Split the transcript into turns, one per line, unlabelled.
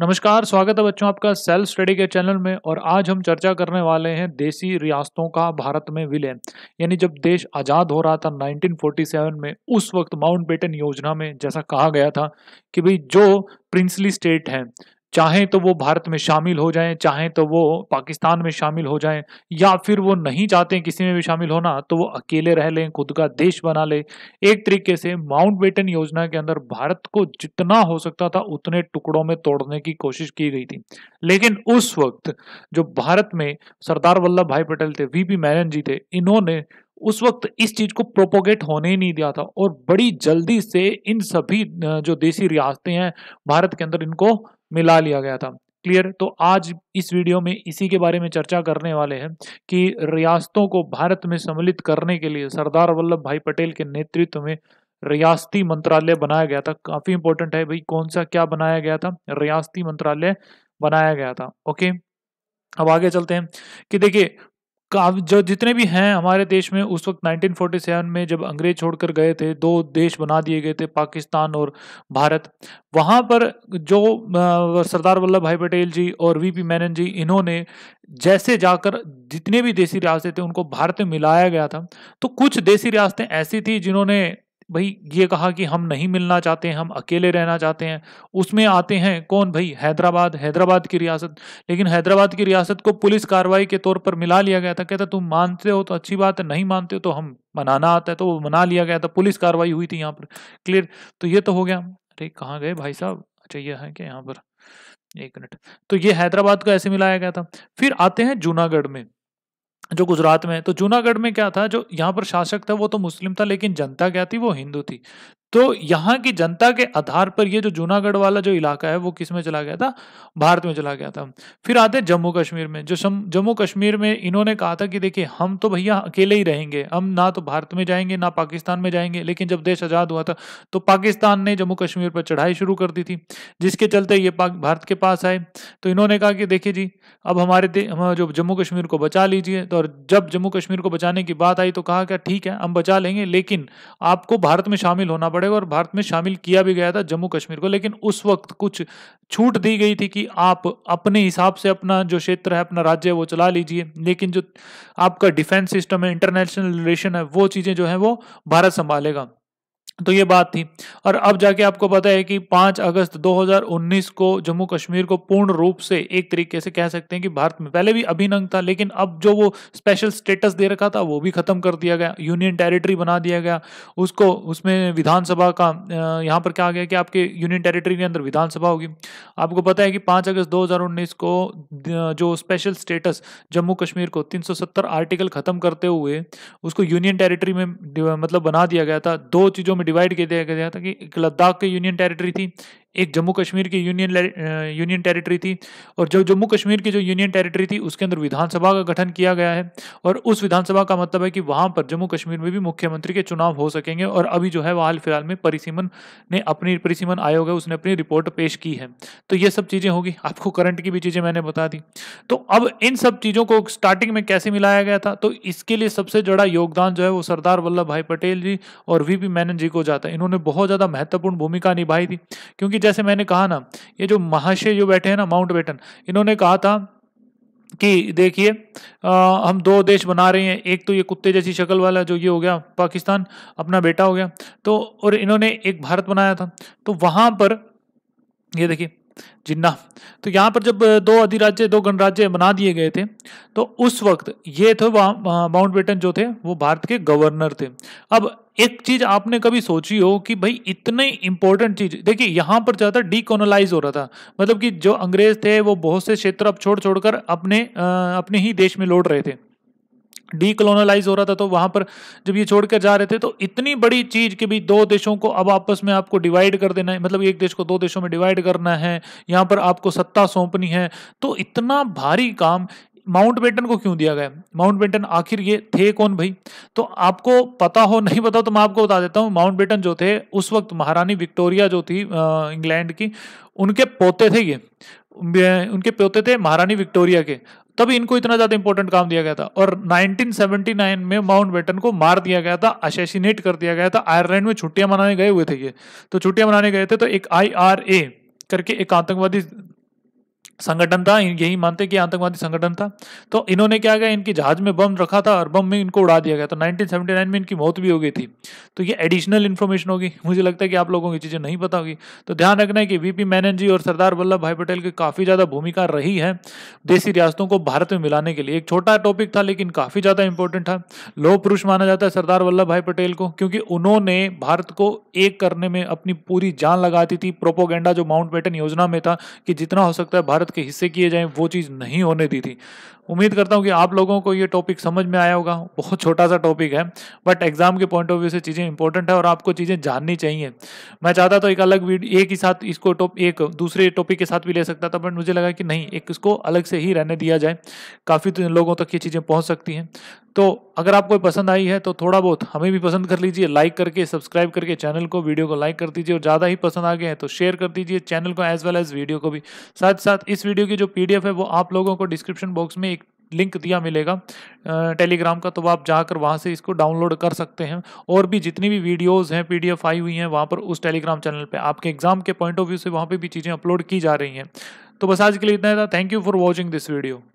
नमस्कार स्वागत है बच्चों आपका सेल्फ स्टडी के चैनल में और आज हम चर्चा करने वाले हैं देसी रियासतों का भारत में विलय यानी जब देश आज़ाद हो रहा था 1947 में उस वक्त माउंट बेटन योजना में जैसा कहा गया था कि भाई जो प्रिंसली स्टेट हैं चाहें तो वो भारत में शामिल हो जाएं चाहें तो वो पाकिस्तान में शामिल हो जाएं या फिर वो नहीं चाहते किसी में भी शामिल होना तो वो अकेले रह लें खुद का देश बना ले एक तरीके से माउंट बेटन योजना के अंदर भारत को जितना हो सकता था उतने टुकड़ों में तोड़ने की कोशिश की गई थी लेकिन उस वक्त जो भारत में सरदार वल्लभ भाई पटेल थे वी पी मैनन जी थे इन्होंने उस वक्त इस चीज़ को प्रोपोगेट होने ही नहीं दिया था और बड़ी जल्दी से इन सभी जो देसी रियासतें हैं भारत के अंदर इनको मिला लिया गया था क्लियर तो आज इस वीडियो में इसी के बारे में चर्चा करने वाले हैं कि रियासतों को भारत में सम्मिलित करने के लिए सरदार वल्लभ भाई पटेल के नेतृत्व में रियासती मंत्रालय बनाया गया था काफ़ी इंपॉर्टेंट है भाई कौन सा क्या बनाया गया था रियासती मंत्रालय बनाया गया था ओके अब आगे चलते हैं कि देखिए जो जितने भी हैं हमारे देश में उस वक्त 1947 में जब अंग्रेज छोड़कर गए थे दो देश बना दिए गए थे पाकिस्तान और भारत वहाँ पर जो सरदार वल्लभ भाई पटेल जी और वीपी मैनन जी इन्होंने जैसे जाकर जितने भी देसी रियासतें थे उनको भारत में मिलाया गया था तो कुछ देसी रियासतें ऐसी थी जिन्होंने भाई ये कहा कि हम नहीं मिलना चाहते हैं हम अकेले रहना चाहते हैं उसमें आते हैं कौन भाई हैदराबाद हैदराबाद की रियासत लेकिन हैदराबाद की रियासत को पुलिस कार्रवाई के तौर पर मिला लिया गया था कहता तुम मानते हो तो अच्छी बात है नहीं मानते हो तो हम मनाना आता है तो वो मना लिया गया था पुलिस कार्रवाई हुई थी यहाँ पर क्लियर तो ये तो हो गया अरे कहाँ गए भाई साहब अच्छा ये है क्या यहाँ पर एक मिनट तो ये हैदराबाद को ऐसे मिलाया गया था फिर आते हैं जूनागढ़ में जो गुजरात में है तो जूनागढ़ में क्या था जो यहाँ पर शासक था वो तो मुस्लिम था लेकिन जनता क्या थी वो हिंदू थी तो यहाँ की जनता के आधार पर ये जो जूनागढ़ वाला जो इलाका है वो किस में चला गया था भारत में चला गया था फिर आते जम्मू कश्मीर में जो जम्मू कश्मीर में इन्होंने कहा था कि देखिए हम तो भैया अकेले ही रहेंगे हम ना तो भारत में जाएंगे ना पाकिस्तान में जाएंगे लेकिन जब देश आज़ाद हुआ था तो पाकिस्तान ने जम्मू कश्मीर पर चढ़ाई शुरू कर दी थी जिसके चलते ये भारत के पास आए तो इन्होंने कहा कि देखिए जी अब हमारे जो जम्मू कश्मीर को बचा लीजिए तो और जब जम्मू कश्मीर को बचाने की बात आई तो कहा क्या ठीक है हम बचा लेंगे लेकिन आपको भारत में शामिल होना पड़ा पड़ेगा और भारत में शामिल किया भी गया था जम्मू कश्मीर को लेकिन उस वक्त कुछ छूट दी गई थी कि आप अपने हिसाब से अपना जो क्षेत्र है अपना राज्य है वो चला लीजिए लेकिन जो आपका डिफेंस सिस्टम है इंटरनेशनल रिलेशन है वो चीज़ें जो है वो भारत संभालेगा तो ये बात थी और अब जाके आपको पता है कि 5 अगस्त 2019 को जम्मू कश्मीर को पूर्ण रूप से एक तरीके से कह सकते हैं कि भारत में पहले भी अभिनंग था लेकिन अब जो वो स्पेशल स्टेटस दे रखा था वो भी खत्म कर दिया गया यूनियन टेरिटरी बना दिया गया उसको उसमें विधानसभा का यहाँ पर क्या आ गया कि आपके यूनियन टेरिटरी के अंदर विधानसभा होगी आपको पता है कि पाँच अगस्त दो को जो स्पेशल स्टेटस जम्मू कश्मीर को तीन आर्टिकल खत्म करते हुए उसको यूनियन टेरिटरी में मतलब बना दिया गया था दो चीज़ों में में डिवाइड कर दिया गया था कि एक लद्दाख की यूनियन टेरिटरी थी एक जम्मू कश्मीर की यूनियन यूनियन टेरिटरी थी और जो जम्मू कश्मीर की जो यूनियन टेरिटरी थी उसके अंदर विधानसभा का गठन किया गया है और उस विधानसभा का मतलब है कि वहाँ पर जम्मू कश्मीर में भी मुख्यमंत्री के चुनाव हो सकेंगे और अभी जो है हाल फिलहाल में परिसीमन ने अपनी परिसीमन आयोग है उसने अपनी रिपोर्ट पेश की है तो ये सब चीज़ें होगी आपको करंट की भी चीज़ें मैंने बता दी तो अब इन सब चीज़ों को स्टार्टिंग में कैसे मिलाया गया था तो इसके लिए सबसे जड़ा योगदान जो है वो सरदार वल्लभ भाई पटेल जी और वी पी मैनन जी को जाता है इन्होंने बहुत ज़्यादा महत्वपूर्ण भूमिका निभाई थी क्योंकि जैसे मैंने कहा ना ये जो महाशय जो बैठे हैं ना माउंट बेटन इन्होंने कहा था कि देखिए हम दो देश बना रहे हैं एक तो ये कुत्ते जैसी शक्ल वाला जो ये हो गया पाकिस्तान अपना बेटा हो गया तो और इन्होंने एक भारत बनाया था तो वहां पर ये देखिए जिन्ना तो यहाँ पर जब दो अधिराज्य दो गणराज्य बना दिए गए थे तो उस वक्त ये थे माउंट बेटन जो थे वो भारत के गवर्नर थे अब एक चीज आपने कभी सोची हो कि भाई इतने इंपॉर्टेंट चीज देखिए यहाँ पर ज्यादा डीकोनोलाइज हो रहा था मतलब कि जो अंग्रेज थे वो बहुत से क्षेत्र अब छोड़ छोड़कर अपने आ, अपने ही देश में लौट रहे थे डीकोलोनालाइज हो रहा था तो वहां पर जब ये छोड़कर जा रहे थे तो इतनी बड़ी चीज कि भाई दो देशों को अब आपस में आपको डिवाइड कर देना है मतलब एक देश को दो देशों में डिवाइड करना है यहाँ पर आपको सत्ता सौंपनी है तो इतना भारी काम माउंट बेटन को क्यों दिया गया माउंट बेटन आखिर ये थे कौन भाई तो आपको पता हो नहीं पता तो मैं आपको बता देता हूँ माउंट बेटन जो थे उस वक्त महारानी विक्टोरिया जो थी इंग्लैंड की उनके पोते थे ये उनके पोते थे महारानी विक्टोरिया के तभी इनको इतना ज्यादा इंपॉर्टेंट काम दिया गया था और 1979 में माउंट बेटन को मार दिया गया था असैसिनेट कर दिया गया था आयरलैंड में छुट्टियां मनाने गए हुए थे ये तो छुट्टियां मनाने गए थे तो एक आई करके एक आतंकवादी संगठन था यही मानते कि आतंकवादी संगठन था तो इन्होंने क्या किया इनके जहाज में बम रखा था और बम में इनको उड़ा दिया गया तो 1979 में इनकी मौत भी हो गई थी तो ये एडिशनल इन्फॉर्मेशन होगी मुझे लगता है कि आप लोगों की चीज़ें नहीं पता होगी तो ध्यान रखना है कि वीपी पी जी और सरदार वल्लभ भाई पटेल की काफ़ी ज़्यादा भूमिका रही है देसी रियासतों को भारत में मिलाने के लिए एक छोटा टॉपिक था लेकिन काफ़ी ज़्यादा इंपॉर्टेंट था लोह पुरुष माना जाता है सरदार वल्लभ भाई पटेल को क्योंकि उन्होंने भारत को एक करने में अपनी पूरी जान लगा दी थी प्रोपोगेंडा जो माउंट योजना में था कि जितना हो सकता है भारत भारत के हिस्से किए जाएं वो चीज़ नहीं होने दी थी उम्मीद करता हूँ कि आप लोगों को ये टॉपिक समझ में आया होगा बहुत छोटा सा टॉपिक है बट एग्जाम के पॉइंट ऑफ व्यू से चीज़ें इंपॉर्टेंट है और आपको चीज़ें जाननी चाहिए मैं चाहता तो एक अलग वीडियो एक ही साथ इसको टॉप एक दूसरे टॉपिक के साथ भी ले सकता था बट मुझे लगा कि नहीं एक इसको अलग से ही रहने दिया जाए काफ़ी तो लोगों तक ये चीज़ें पहुँच सकती हैं तो अगर आपको पसंद आई है तो थोड़ा बहुत हमें भी पसंद कर लीजिए लाइक करके सब्सक्राइब करके चैनल को वीडियो को लाइक कर दीजिए और ज़्यादा ही पसंद आ गए हैं तो शेयर कर दीजिए चैनल को एज वेल एज वीडियो को भी साथ साथ इस वीडियो की जो पीडीएफ है वो आप लोगों को डिस्क्रिप्शन बॉक्स में एक लिंक दिया मिलेगा टेलीग्राम का तो आप जाकर वहाँ से इसको डाउनलोड कर सकते हैं और भी जितनी भी वीडियोस हैं पीडीएफ आई हुई हैं वहाँ पर उस टेलीग्राम चैनल पे आपके एग्जाम के पॉइंट ऑफ व्यू से वहाँ पे भी चीज़ें अपलोड की जा रही हैं तो बस आज के लिए इतना था thank you for watching this video